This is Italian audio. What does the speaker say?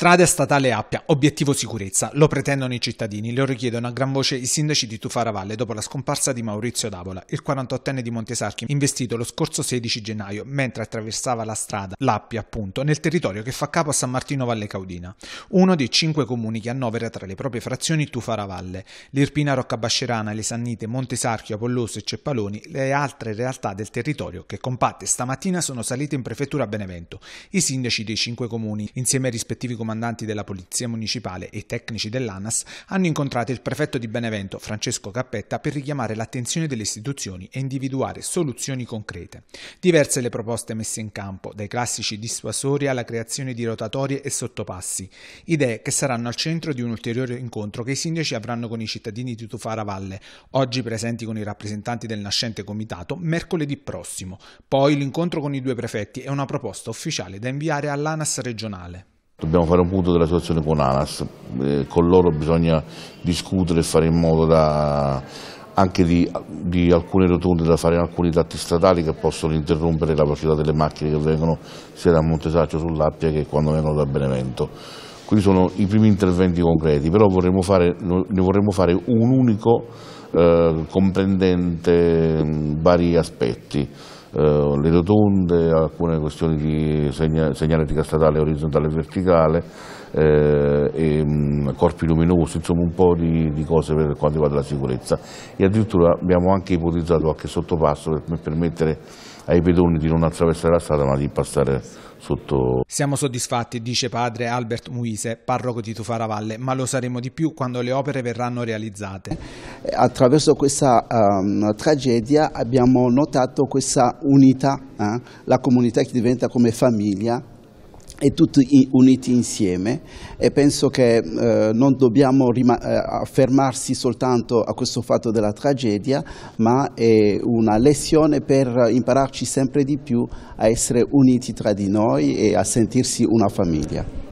Strade statale Appia, obiettivo sicurezza, lo pretendono i cittadini, lo richiedono a gran voce i sindaci di Tufara Valle dopo la scomparsa di Maurizio D'Avola, il 48enne di Montesarchi, investito lo scorso 16 gennaio mentre attraversava la strada, l'Appia appunto, nel territorio che fa capo a San Martino Valle Caudina, uno dei cinque comuni che annovera tra le proprie frazioni Tufara Valle, l'Irpina Rocca Bascerana, le Sannite, Montesarchi, Apolloso e Ceppaloni, le altre realtà del territorio che compatte stamattina sono salite in prefettura a Benevento, i sindaci dei cinque comuni, insieme ai rispettivi comandanti comandanti della Polizia Municipale e tecnici dell'ANAS hanno incontrato il prefetto di Benevento, Francesco Cappetta, per richiamare l'attenzione delle istituzioni e individuare soluzioni concrete. Diverse le proposte messe in campo, dai classici dissuasori alla creazione di rotatorie e sottopassi, idee che saranno al centro di un ulteriore incontro che i sindaci avranno con i cittadini di Tufara Valle, oggi presenti con i rappresentanti del nascente comitato, mercoledì prossimo. Poi l'incontro con i due prefetti e una proposta ufficiale da inviare all'ANAS regionale. Dobbiamo fare un punto della situazione con ANAS, eh, con loro bisogna discutere e fare in modo da, anche di, di, alcune rotonde da fare in alcuni tratti statali che possono interrompere la velocità delle macchine che vengono sia da Montesaccio sull'Appia che quando vengono da Benevento. Quindi sono i primi interventi concreti, però vorremmo fare, ne vorremmo fare un unico eh, comprendente mm, vari aspetti. Uh, le rotonde, alcune questioni di segna, segnaletica statale orizzontale e verticale, eh, e, um, corpi luminosi, insomma un po' di, di, cose per quanto riguarda la sicurezza. E addirittura abbiamo anche ipotizzato qualche sottopasso per, per permettere ai pedoni di non attraversare la strada ma di passare sotto. Siamo soddisfatti, dice padre Albert Muise, parroco di Tufara Valle, ma lo saremo di più quando le opere verranno realizzate. Eh, attraverso questa um, tragedia abbiamo notato questa unità, eh? la comunità che diventa come famiglia, e tutti uniti insieme e penso che eh, non dobbiamo eh, fermarsi soltanto a questo fatto della tragedia, ma è una lezione per impararci sempre di più a essere uniti tra di noi e a sentirsi una famiglia.